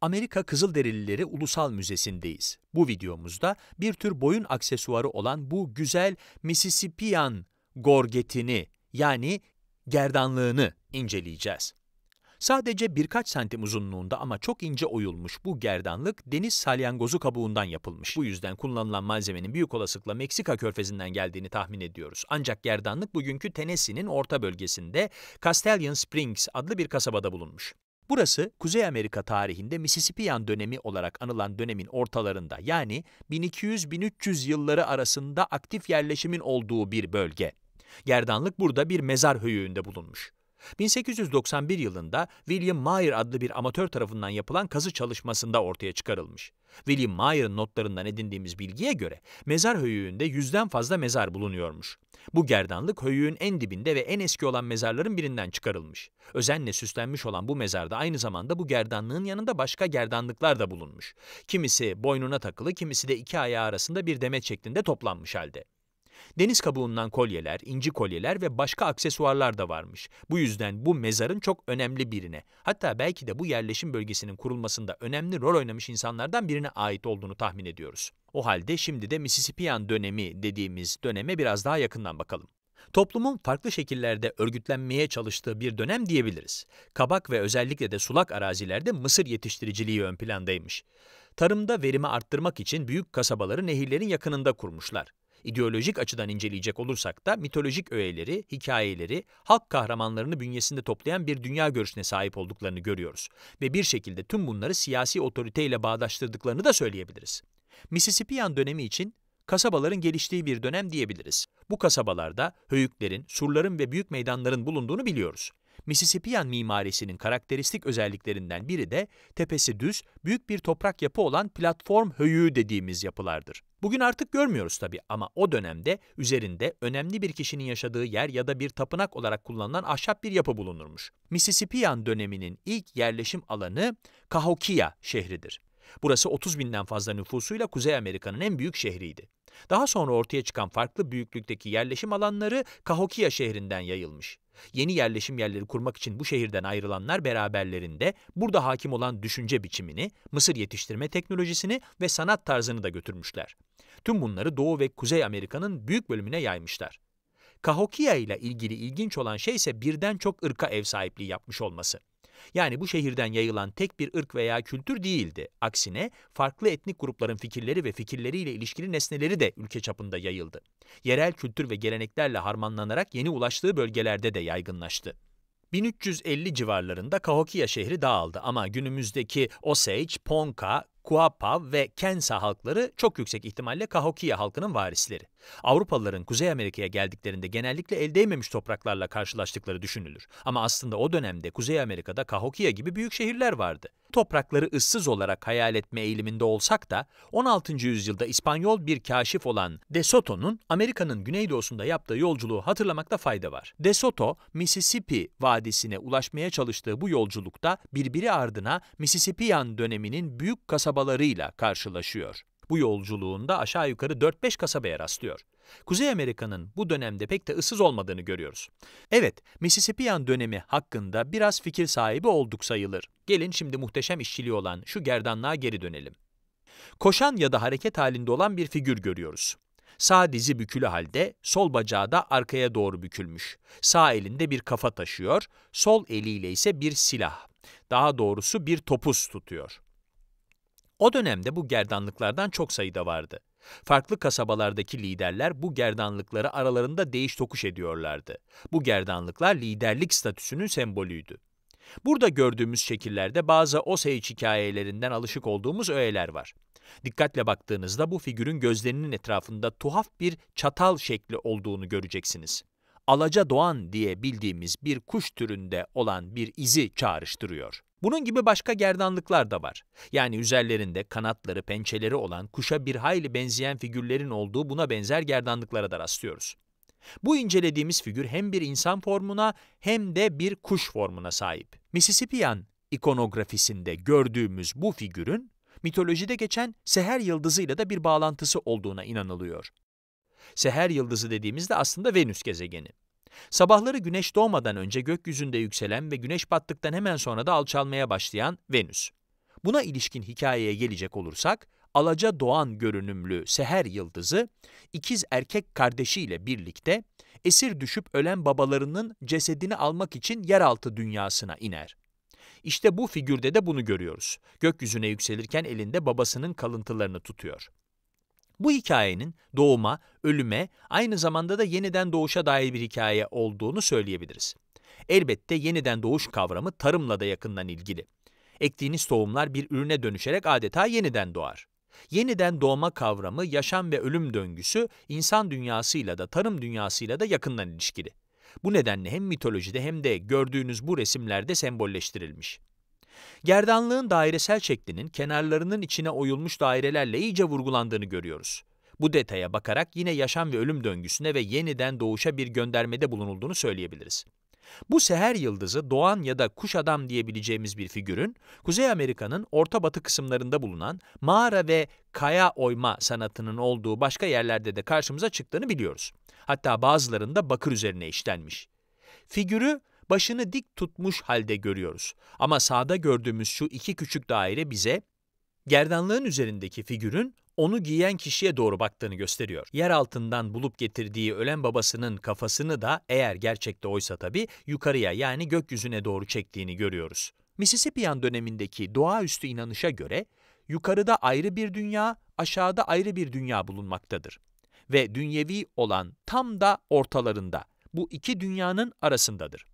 Amerika Kızılderilileri Ulusal Müzesi'ndeyiz. Bu videomuzda bir tür boyun aksesuarı olan bu güzel Mississippian gorgetini yani gerdanlığını inceleyeceğiz. Sadece birkaç santim uzunluğunda ama çok ince oyulmuş bu gerdanlık deniz salyangozu kabuğundan yapılmış. Bu yüzden kullanılan malzemenin büyük olasılıkla Meksika körfezinden geldiğini tahmin ediyoruz. Ancak gerdanlık bugünkü Tennessee'nin orta bölgesinde Castalian Springs adlı bir kasabada bulunmuş. Burası Kuzey Amerika tarihinde Mississippian dönemi olarak anılan dönemin ortalarında yani 1200-1300 yılları arasında aktif yerleşimin olduğu bir bölge. Gerdanlık burada bir mezar höyüğünde bulunmuş. 1891 yılında William Mayer adlı bir amatör tarafından yapılan kazı çalışmasında ortaya çıkarılmış. William Mayer'ın notlarından edindiğimiz bilgiye göre mezar höyüğünde yüzden fazla mezar bulunuyormuş. Bu gerdanlık höyüğün en dibinde ve en eski olan mezarların birinden çıkarılmış. Özenle süslenmiş olan bu mezarda aynı zamanda bu gerdanlığın yanında başka gerdanlıklar da bulunmuş. Kimisi boynuna takılı, kimisi de iki ayağı arasında bir demet şeklinde toplanmış halde. Deniz kabuğundan kolyeler, inci kolyeler ve başka aksesuarlar da varmış. Bu yüzden bu mezarın çok önemli birine, hatta belki de bu yerleşim bölgesinin kurulmasında önemli rol oynamış insanlardan birine ait olduğunu tahmin ediyoruz. O halde şimdi de Mississippian dönemi dediğimiz döneme biraz daha yakından bakalım. Toplumun farklı şekillerde örgütlenmeye çalıştığı bir dönem diyebiliriz. Kabak ve özellikle de sulak arazilerde mısır yetiştiriciliği ön plandaymış. Tarımda verimi arttırmak için büyük kasabaları nehirlerin yakınında kurmuşlar. İdeolojik açıdan inceleyecek olursak da mitolojik öğeleri, hikayeleri, halk kahramanlarını bünyesinde toplayan bir dünya görüşüne sahip olduklarını görüyoruz ve bir şekilde tüm bunları siyasi otoriteyle bağdaştırdıklarını da söyleyebiliriz. Mississippian dönemi için kasabaların geliştiği bir dönem diyebiliriz. Bu kasabalarda höyüklerin, surların ve büyük meydanların bulunduğunu biliyoruz. Mississippian mimarisinin karakteristik özelliklerinden biri de tepesi düz, büyük bir toprak yapı olan platform höyüğü dediğimiz yapılardır. Bugün artık görmüyoruz tabii ama o dönemde üzerinde önemli bir kişinin yaşadığı yer ya da bir tapınak olarak kullanılan ahşap bir yapı bulunurmuş. Mississippian döneminin ilk yerleşim alanı Cahokia şehridir. Burası 30 binden fazla nüfusuyla Kuzey Amerika'nın en büyük şehriydi. Daha sonra ortaya çıkan farklı büyüklükteki yerleşim alanları Cahokia şehrinden yayılmış. Yeni yerleşim yerleri kurmak için bu şehirden ayrılanlar beraberlerinde burada hakim olan düşünce biçimini, mısır yetiştirme teknolojisini ve sanat tarzını da götürmüşler. Tüm bunları Doğu ve Kuzey Amerika'nın büyük bölümüne yaymışlar. Cahokia ile ilgili ilginç olan şey ise birden çok ırka ev sahipliği yapmış olması. Yani bu şehirden yayılan tek bir ırk veya kültür değildi. Aksine farklı etnik grupların fikirleri ve fikirleriyle ilişkili nesneleri de ülke çapında yayıldı. Yerel kültür ve geleneklerle harmanlanarak yeni ulaştığı bölgelerde de yaygınlaştı. 1350 civarlarında Cahokia şehri dağıldı ama günümüzdeki Osage, Ponca, Kuapa ve Kensa halkları çok yüksek ihtimalle Cahokia halkının varisleri. Avrupalıların Kuzey Amerika'ya geldiklerinde genellikle el değmemiş topraklarla karşılaştıkları düşünülür. Ama aslında o dönemde Kuzey Amerika'da Cahokia gibi büyük şehirler vardı toprakları ıssız olarak hayal etme eğiliminde olsak da 16. yüzyılda İspanyol bir kaşif olan De Soto'nun Amerika'nın güneydoğusunda yaptığı yolculuğu hatırlamakta fayda var. De Soto, Mississippi vadisine ulaşmaya çalıştığı bu yolculukta birbiri ardına Mississippian döneminin büyük kasabalarıyla karşılaşıyor. Bu yolculuğunda aşağı yukarı 4-5 kasabaya rastlıyor. Kuzey Amerika'nın bu dönemde pek de ıssız olmadığını görüyoruz. Evet, Mississippian dönemi hakkında biraz fikir sahibi olduk sayılır. Gelin şimdi muhteşem işçiliği olan şu gerdanlığa geri dönelim. Koşan ya da hareket halinde olan bir figür görüyoruz. Sağ dizi bükülü halde, sol bacağı da arkaya doğru bükülmüş. Sağ elinde bir kafa taşıyor, sol eliyle ise bir silah. Daha doğrusu bir topuz tutuyor. O dönemde bu gerdanlıklardan çok sayıda vardı. Farklı kasabalardaki liderler bu gerdanlıkları aralarında değiş tokuş ediyorlardı. Bu gerdanlıklar liderlik statüsünün sembolüydü. Burada gördüğümüz şekillerde bazı Osage hikayelerinden alışık olduğumuz öğeler var. Dikkatle baktığınızda bu figürün gözlerinin etrafında tuhaf bir çatal şekli olduğunu göreceksiniz. Alaca Doğan diye bildiğimiz bir kuş türünde olan bir izi çağrıştırıyor. Bunun gibi başka gerdanlıklar da var. Yani üzerlerinde kanatları, pençeleri olan, kuşa bir hayli benzeyen figürlerin olduğu buna benzer gerdanlıklara da rastlıyoruz. Bu incelediğimiz figür hem bir insan formuna hem de bir kuş formuna sahip. Mississippian ikonografisinde gördüğümüz bu figürün mitolojide geçen seher yıldızıyla da bir bağlantısı olduğuna inanılıyor. Seher yıldızı dediğimizde aslında Venüs gezegeni. Sabahları güneş doğmadan önce gökyüzünde yükselen ve güneş battıktan hemen sonra da alçalmaya başlayan Venüs. Buna ilişkin hikayeye gelecek olursak, alaca doğan görünümlü seher yıldızı, ikiz erkek kardeşiyle birlikte esir düşüp ölen babalarının cesedini almak için yeraltı dünyasına iner. İşte bu figürde de bunu görüyoruz. Gökyüzüne yükselirken elinde babasının kalıntılarını tutuyor. Bu hikayenin doğuma, ölüme, aynı zamanda da yeniden doğuşa dair bir hikaye olduğunu söyleyebiliriz. Elbette yeniden doğuş kavramı tarımla da yakından ilgili. Ektiğiniz tohumlar bir ürüne dönüşerek adeta yeniden doğar. Yeniden doğma kavramı, yaşam ve ölüm döngüsü insan dünyasıyla da tarım dünyasıyla da yakından ilişkili. Bu nedenle hem mitolojide hem de gördüğünüz bu resimlerde sembolleştirilmiş. Gerdanlığın dairesel şeklinin kenarlarının içine oyulmuş dairelerle iyice vurgulandığını görüyoruz. Bu detaya bakarak yine yaşam ve ölüm döngüsüne ve yeniden doğuşa bir göndermede bulunulduğunu söyleyebiliriz. Bu seher yıldızı doğan ya da kuş adam diyebileceğimiz bir figürün Kuzey Amerika'nın orta batı kısımlarında bulunan mağara ve kaya oyma sanatının olduğu başka yerlerde de karşımıza çıktığını biliyoruz. Hatta bazılarında bakır üzerine işlenmiş. Figürü başını dik tutmuş halde görüyoruz. Ama sağda gördüğümüz şu iki küçük daire bize gerdanlığın üzerindeki figürün onu giyen kişiye doğru baktığını gösteriyor. Yer altından bulup getirdiği ölen babasının kafasını da eğer gerçekte oysa tabii yukarıya yani gökyüzüne doğru çektiğini görüyoruz. Mississippian dönemindeki doğaüstü inanışa göre yukarıda ayrı bir dünya, aşağıda ayrı bir dünya bulunmaktadır. Ve dünyevi olan tam da ortalarında, bu iki dünyanın arasındadır.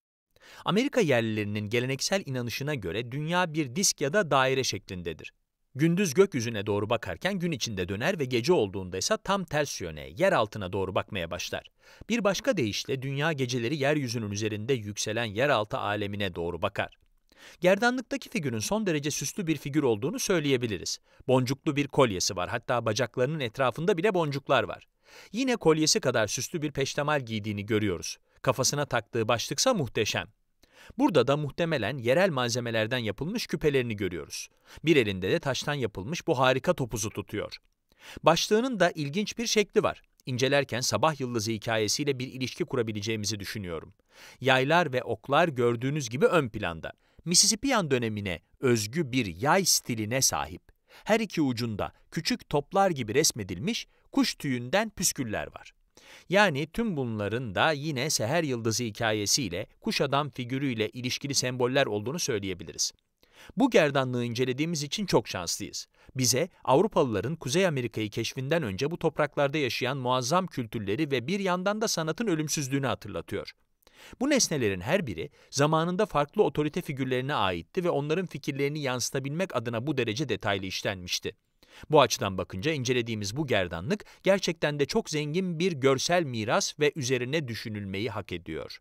Amerika yerlilerinin geleneksel inanışına göre dünya bir disk ya da daire şeklindedir. Gündüz gökyüzüne doğru bakarken gün içinde döner ve gece olduğunda ise tam ters yöne, yer altına doğru bakmaya başlar. Bir başka deyişle dünya geceleri yeryüzünün üzerinde yükselen yeraltı alemine doğru bakar. Gerdanlıktaki figürün son derece süslü bir figür olduğunu söyleyebiliriz. Boncuklu bir kolyesi var, hatta bacaklarının etrafında bile boncuklar var. Yine kolyesi kadar süslü bir peştemal giydiğini görüyoruz kafasına taktığı başlıksa muhteşem. Burada da muhtemelen yerel malzemelerden yapılmış küpelerini görüyoruz. Bir elinde de taştan yapılmış bu harika topuzu tutuyor. Başlığının da ilginç bir şekli var. İncelerken sabah yıldızı hikayesiyle bir ilişki kurabileceğimizi düşünüyorum. Yaylar ve oklar gördüğünüz gibi ön planda. Mississippian dönemine özgü bir yay stiline sahip. Her iki ucunda küçük toplar gibi resmedilmiş kuş tüyünden püsküller var. Yani tüm bunların da yine Seher Yıldızı hikayesiyle, kuş adam figürüyle ilişkili semboller olduğunu söyleyebiliriz. Bu gerdanlığı incelediğimiz için çok şanslıyız. Bize Avrupalıların Kuzey Amerika'yı keşfinden önce bu topraklarda yaşayan muazzam kültürleri ve bir yandan da sanatın ölümsüzlüğünü hatırlatıyor. Bu nesnelerin her biri zamanında farklı otorite figürlerine aitti ve onların fikirlerini yansıtabilmek adına bu derece detaylı işlenmişti. Bu açıdan bakınca incelediğimiz bu gerdanlık gerçekten de çok zengin bir görsel miras ve üzerine düşünülmeyi hak ediyor.